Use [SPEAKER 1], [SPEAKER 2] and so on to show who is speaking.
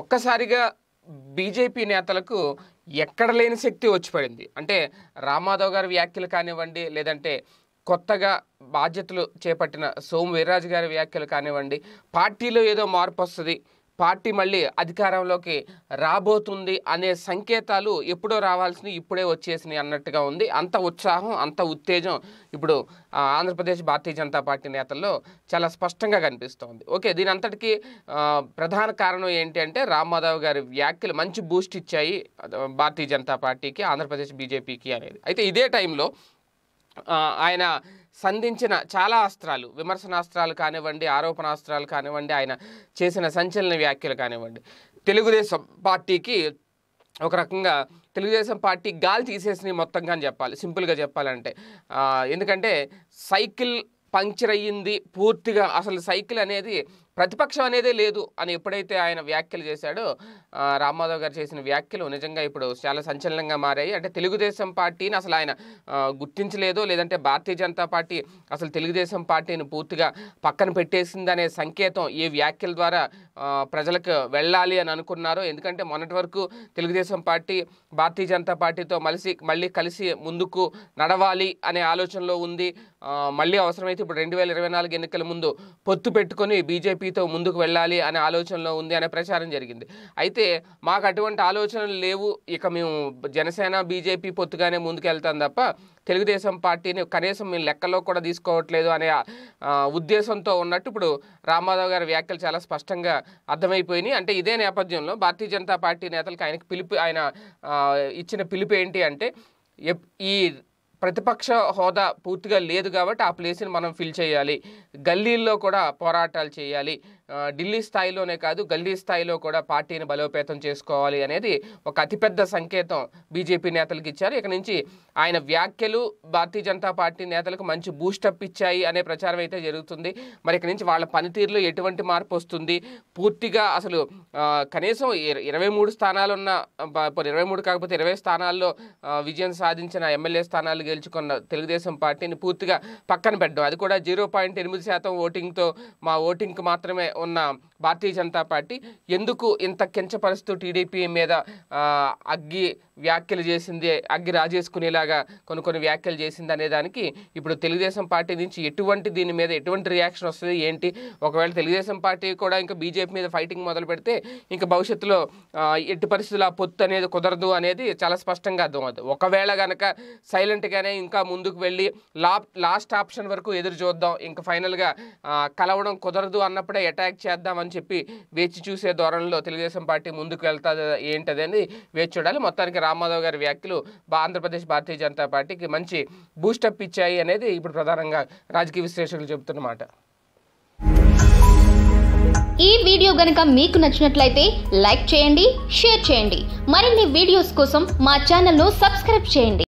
[SPEAKER 1] ఒక్కసారిగా బీజేపీ నేతలకు ఎక్కడ లేని శక్తి వచ్చి పడింది అంటే రామాధవ్ గారి వ్యాఖ్యలు కానివ్వండి లేదంటే కొత్తగా బాధ్యతలు చేపట్టిన సోము వీర్రాజు గారి వ్యాఖ్యలు కానివ్వండి పార్టీలో ఏదో మార్పు వస్తుంది పార్టీ మళ్ళీ అధికారంలోకి రాబోతుంది అనే సంకేతాలు ఎప్పుడో రావాల్సినవి ఇప్పుడే వచ్చేసినాయి అన్నట్టుగా ఉంది అంత ఉత్సాహం అంత ఉత్తేజం ఇప్పుడు ఆంధ్రప్రదేశ్ భారతీయ జనతా పార్టీ నేతల్లో చాలా స్పష్టంగా కనిపిస్తోంది ఓకే దీని అంతటికీ ప్రధాన కారణం ఏంటి అంటే రామ్మాధవ్ గారి వ్యాఖ్యలు మంచి బూస్ట్ ఇచ్చాయి భారతీయ జనతా పార్టీకి ఆంధ్రప్రదేశ్ బీజేపీకి అనేది అయితే ఇదే టైంలో ఆయన సంధించిన చాలా అస్త్రాలు విమర్శనాస్త్రాలు కానివ్వండి ఆరోపణాస్త్రాలు కానివ్వండి ఆయన చేసిన సంచలన వ్యాఖ్యలు కానివ్వండి తెలుగుదేశం పార్టీకి ఒక రకంగా తెలుగుదేశం పార్టీ గాలి తీసేసి మొత్తంగా అని చెప్పాలి సింపుల్గా చెప్పాలంటే ఎందుకంటే సైకిల్ పంక్చర్ అయ్యింది పూర్తిగా అసలు సైకిల్ అనేది ప్రతిపక్షం అనేది లేదు అని ఎప్పుడైతే ఆయన వ్యాఖ్యలు చేశాడో రామాధవ్ గారు చేసిన వ్యాఖ్యలు నిజంగా ఇప్పుడు చాలా సంచలనంగా మారాయి అంటే తెలుగుదేశం పార్టీని అసలు ఆయన గుర్తించలేదో లేదంటే భారతీయ జనతా పార్టీ అసలు తెలుగుదేశం పార్టీని పూర్తిగా పక్కన పెట్టేసిందనే సంకేతం ఈ వ్యాఖ్యల ద్వారా ప్రజలకు వెళ్ళాలి అని అనుకున్నారు ఎందుకంటే మొన్నటి వరకు తెలుగుదేశం పార్టీ భారతీయ జనతా పార్టీతో మలిసి మళ్ళీ కలిసి ముందుకు నడవాలి అనే ఆలోచనలో ఉంది మళ్ళీ అవసరమైతే ఇప్పుడు రెండు వేల ఇరవై నాలుగు ఎన్నికల ముందు పొత్తు పెట్టుకొని బీజేపీ టీడీపీతో ముందుకు వెళ్ళాలి అనే ఆలోచనలో ఉంది అనే ప్రచారం జరిగింది అయితే మాకు అటువంటి ఆలోచనలు లేవు ఇక మేము జనసేన బీజేపీ పొత్తుగానే ముందుకెళ్తాం తప్ప తెలుగుదేశం పార్టీని కనీసం మేము లెక్కలో కూడా తీసుకోవట్లేదు అనే ఉద్దేశంతో ఉన్నట్టు ఇప్పుడు రామారావు గారి వ్యాఖ్యలు చాలా స్పష్టంగా అర్థమైపోయినాయి అంటే ఇదే నేపథ్యంలో భారతీయ జనతా పార్టీ నేతలకు ఆయనకు పిలుపు ఆయన ఇచ్చిన పిలుపు ఏంటి అంటే ఈ ప్రతిపక్ష హోదా పూర్తిగా లేదు కాబట్టి ఆ ప్లేస్ని మనం ఫిల్ చేయాలి గల్లీల్లో కూడా పోరాటాలు చేయాలి ఢిల్లీ స్థాయిలోనే కాదు గల్లీ స్థాయిలో కూడా పార్టీని బలోపేతం చేసుకోవాలి అనేది ఒక అతిపెద్ద సంకేతం బీజేపీ నేతలకు ఇచ్చారు ఇక నుంచి ఆయన వ్యాఖ్యలు భారతీయ జనతా పార్టీ నేతలకు మంచి బూస్టప్ ఇచ్చాయి అనే ప్రచారం అయితే జరుగుతుంది మరి ఇక నుంచి వాళ్ళ పనితీరులో ఎటువంటి మార్పు వస్తుంది పూర్తిగా అసలు కనీసం ఇరవై మూడు స్థానాలున్న ఇరవై మూడు కాకపోతే ఇరవై స్థానాల్లో విజయం సాధించిన ఎమ్మెల్యే స్థానాలు గెలుచుకున్న తెలుగుదేశం పార్టీని పూర్తిగా పక్కన పెట్టడం అది కూడా జీరో పాయింట్ ఎనిమిది శాతం ఓటింగ్తో మా ఓటింగ్కి మాత్రమే ఉన్న భారతీయ జనతా పార్టీ ఎందుకు ఇంత కించపరుస్తూ టీడీపీ మీద అగ్గి వ్యాఖ్యలు చేసింది అగ్గి రాజేసుకునేలాగా కొన్ని కొన్ని వ్యాఖ్యలు చేసింది అనేదానికి ఇప్పుడు తెలుగుదేశం పార్టీ నుంచి ఎటువంటి దీని మీద ఎటువంటి రియాక్షన్ వస్తుంది ఏంటి ఒకవేళ తెలుగుదేశం పార్టీ కూడా ఇంకా బీజేపీ మీద ఫైటింగ్ మొదలు పెడితే ఇంకా భవిష్యత్తులో ఎట్టి పరిస్థితులు ఆ పొత్తు అనేది కుదరదు అనేది చాలా స్పష్టంగా అర్థమవుతుంది ఒకవేళ కనుక సైలెంట్గానే ఇంకా ముందుకు వెళ్ళి లాప్ లాస్ట్ ఆప్షన్ వరకు ఎదురు చూద్దాం ఇంకా ఫైనల్గా కలవడం కుదరదు అన్నప్పుడే ఎటా అటాక్ చేద్దామని చెప్పి వేచి చూసే ధోరణిలో తెలుగుదేశం పార్టీ ముందుకు వెళ్తా ఏంటది వేచి చూడాలి మొత్తానికి రామ్మాధవ్ గారి వ్యాఖ్యలు ఆంధ్రప్రదేశ్ భారతీయ జనతా పార్టీకి మంచి బూస్టప్ ఇచ్చాయి అనేది ఇప్పుడు ప్రధానంగా రాజకీయ విశ్లేషకులు చెబుతున్నమాట ఈ వీడియో గనక మీకు నచ్చినట్లయితే లైక్ చేయండి షేర్ చేయండి మరిన్ని వీడియోస్ కోసం మా ను సబ్స్క్రైబ్ చేయండి